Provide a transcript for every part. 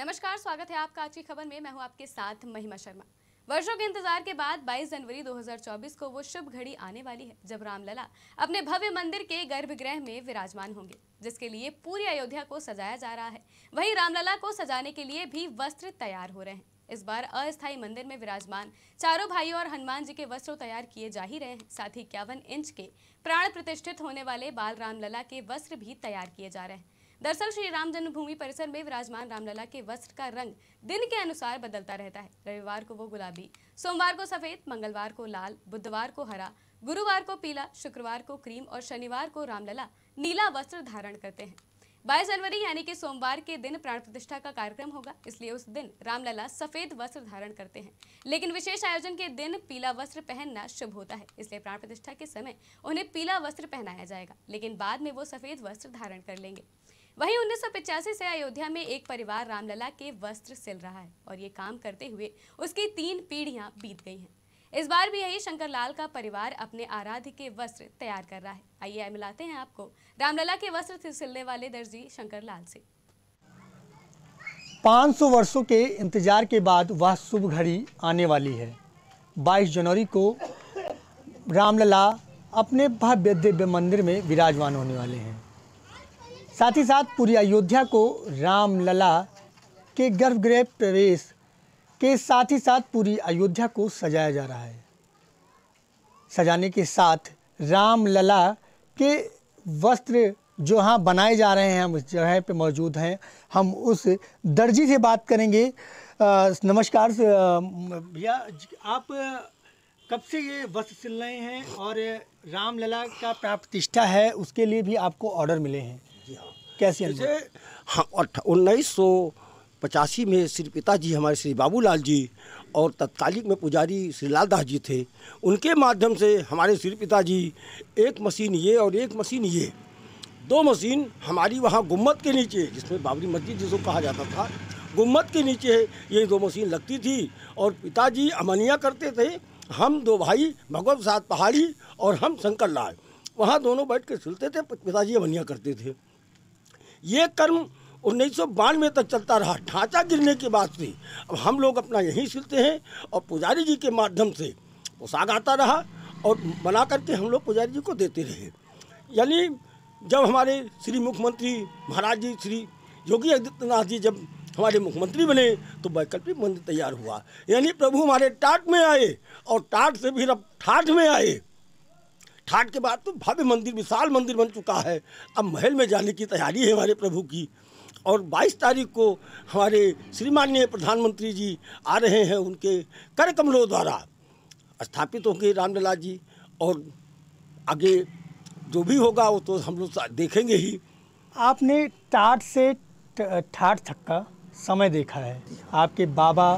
नमस्कार स्वागत है आपका आज की खबर में मैं हूं आपके साथ महिमा शर्मा वर्षों के इंतजार के बाद 22 जनवरी 2024 को वो शुभ घड़ी आने वाली है जब रामलला अपने भव्य मंदिर के गर्भगृह में विराजमान होंगे जिसके लिए पूरी अयोध्या को सजाया जा रहा है वहीं रामलला को सजाने के लिए भी वस्त्र तैयार हो रहे हैं इस बार अस्थायी मंदिर में विराजमान चारों भाई और हनुमान जी के वस्त्र तैयार किए जा ही रहे हैं साथ ही इक्यावन इंच के प्राण प्रतिष्ठित होने वाले बाल रामलला के वस्त्र भी तैयार किए जा रहे हैं दरअसल श्री राम जन्मभूमि परिसर में विराजमान रामलला के वस्त्र का रंग दिन के अनुसार बदलता रहता है रविवार को वो गुलाबी सोमवार को सफेद मंगलवार को लाल बुधवार को हरा गुरुवार को पीला शुक्रवार को क्रीम और शनिवार को रामलला नीला वस्त्र धारण करते हैं बाईस जनवरी यानी कि सोमवार के दिन प्राण प्रतिष्ठा का कार्यक्रम होगा इसलिए उस दिन रामलला सफेद वस्त्र धारण करते हैं लेकिन विशेष आयोजन के दिन पीला वस्त्र पहनना शुभ होता है इसलिए प्राण प्रतिष्ठा के समय उन्हें पीला वस्त्र पहनाया जाएगा लेकिन बाद में वो सफेद वस्त्र धारण कर लेंगे वहीं उन्नीस से अयोध्या में एक परिवार रामलला के वस्त्र सिल रहा है और ये काम करते हुए उसकी तीन पीढ़ियां बीत गई हैं इस बार भी यही शंकर लाल का परिवार अपने आराध्य के वस्त्र तैयार कर रहा है आइए मिलाते हैं आपको रामलला के वस्त्र सिलने वाले दर्जी शंकर लाल से 500 वर्षों के इंतजार के बाद वह शुभ घड़ी आने वाली है 22 जनवरी को रामलला अपने भव्य दिव्य मंदिर में विराजमान होने वाले हैं साथ ही साथ पूरी अयोध्या को रामलला के गर्भगृह प्रवेश के साथ ही साथ पूरी अयोध्या को सजाया जा रहा है सजाने के साथ रामलला के वस्त्र जो हाँ बनाए जा रहे हैं हम उस जगह पे मौजूद हैं हम उस दर्जी से बात करेंगे आ, नमस्कार भैया आप कब से ये वस्त्र सिल रहे हैं और रामलला का प्रतिष्ठा है उसके लिए भी आपको ऑर्डर मिले हैं हाँ कैसे जैसे हाँ उन्नीस सौ पचासी में श्री पिताजी हमारे श्री बाबूलाल जी और तत्कालिक में पुजारी श्री लाल दास जी थे उनके माध्यम से हमारे श्री पिताजी एक मशीन ये और एक मशीन ये दो मशीन हमारी वहाँ गुम्मत के नीचे जिसमें बाबरी मस्जिद जिसको कहा जाता था गुम्मत के नीचे ये दो मशीन लगती थी और पिताजी अमनिया करते थे हम दो भाई भगवत प्रसाद पहाड़ी और हम शंकर लाल वहाँ दोनों बैठ के सिलते थे पिताजी अमनिया करते थे ये कर्म उन्नीस तक चलता रहा ढांचा गिरने के बाद से अब हम लोग अपना यहीं सिलते हैं और पुजारी जी के माध्यम से पोशाक आता रहा और बना करके हम लोग पुजारी जी को देते रहे यानी जब हमारे श्री मुख्यमंत्री महाराज जी श्री योगी आदित्यनाथ जी जब हमारे मुख्यमंत्री बने तो वैकल्पिक मंदिर तैयार हुआ यानी प्रभु हमारे टाट में आए और टाट से भी अब ठाठ में आए ठाट के बाद तो भव्य मंदिर विशाल मंदिर बन चुका है अब महल में जाने की तैयारी है हमारे प्रभु की और 22 तारीख को हमारे श्रीमान्य प्रधानमंत्री जी आ रहे हैं उनके कर कमलों द्वारा स्थापित होंगे रामलला जी और आगे जो भी होगा वो तो हम लोग देखेंगे ही आपने टाट से ठाट तक का समय देखा है आपके बाबा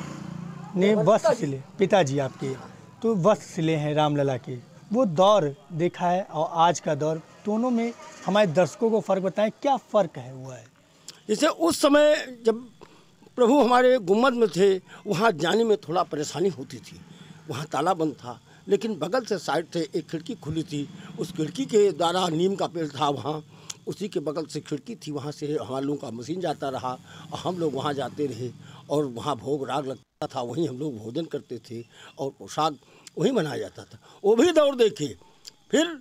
ने वस्त्र सिले पिताजी आपके तो वस्त्र सिले हैं रामलला के वो दौर देखा है और आज का दौर दोनों में हमारे दर्शकों को फ़र्क बताएं क्या फ़र्क है हुआ है जैसे उस समय जब प्रभु हमारे गुम्बद में थे वहाँ जाने में थोड़ा परेशानी होती थी वहाँ ताला बंद था लेकिन बगल से साइड से एक खिड़की खुली थी उस खिड़की के द्वारा नीम का पेड़ था वहाँ उसी के बगल से खिड़की थी वहाँ से हमारे लोगों का मशीन जाता रहा और हम लोग वहाँ जाते रहे और वहाँ भोग राग लगता था वहीं हम लोग भोजन करते थे और पोशाक वहीं मनाया जाता था वो भी दौड़ देखिए फिर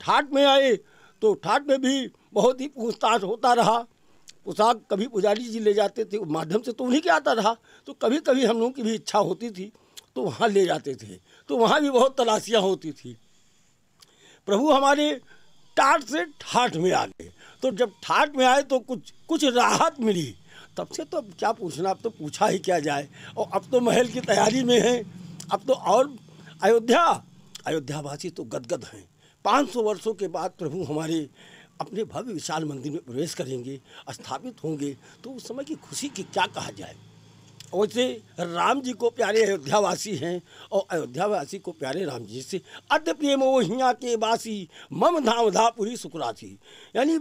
ठाट में आए तो ठाट में भी बहुत ही पूछताछ होता रहा पोशाक कभी पुजारी जी ले जाते थे माध्यम से तो उन्हीं के आता रहा तो कभी कभी हम लोगों की भी इच्छा होती थी तो वहाँ ले जाते थे तो वहाँ भी बहुत तलाशियाँ होती थी प्रभु हमारे टाट से ठाठ में आ गए तो जब ठाठ में आए तो कुछ कुछ राहत मिली तब से तो अब क्या पूछना अब तो पूछा ही क्या जाए और अब तो महल की तैयारी में है अब तो और अयोध्या अयोध्यावासी तो गदगद हैं 500 वर्षों के बाद प्रभु हमारे अपने भव्य विशाल मंदिर में प्रवेश करेंगे स्थापित होंगे तो उस समय की खुशी की क्या कहा जाए वैसे राम जी को प्यारे अयोध्यावासी हैं और अयोध्यावासी को प्यारे राम जी से अद्य प्रेम वो हिया के वासी मम धाम धापुरी सुकुराती यानी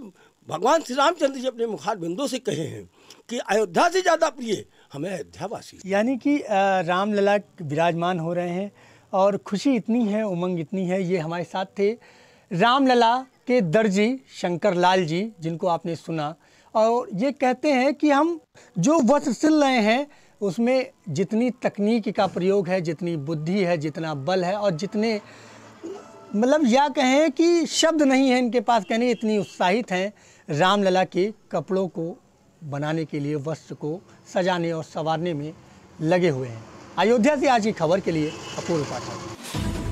भगवान श्री रामचंद्र जी अपने मुखार बिंदु से कहे हैं कि अयोध्या से ज़्यादा प्रिय हमें अयोध्यावासी यानी कि रामलला विराजमान हो रहे हैं और खुशी इतनी है उमंग इतनी है ये हमारे साथ थे रामलला के दर्जी शंकर लाल जी जिनको आपने सुना और ये कहते हैं कि हम जो वस्त्र सिल रहे हैं उसमें जितनी तकनीक का प्रयोग है जितनी बुद्धि है जितना बल है और जितने मतलब या कहें कि शब्द नहीं है इनके पास कहने इतनी उत्साहित हैं रामलला के कपड़ों को बनाने के लिए वस्त्र को सजाने और संवारने में लगे हुए हैं अयोध्या से आज की खबर के लिए अपूर्व पाठक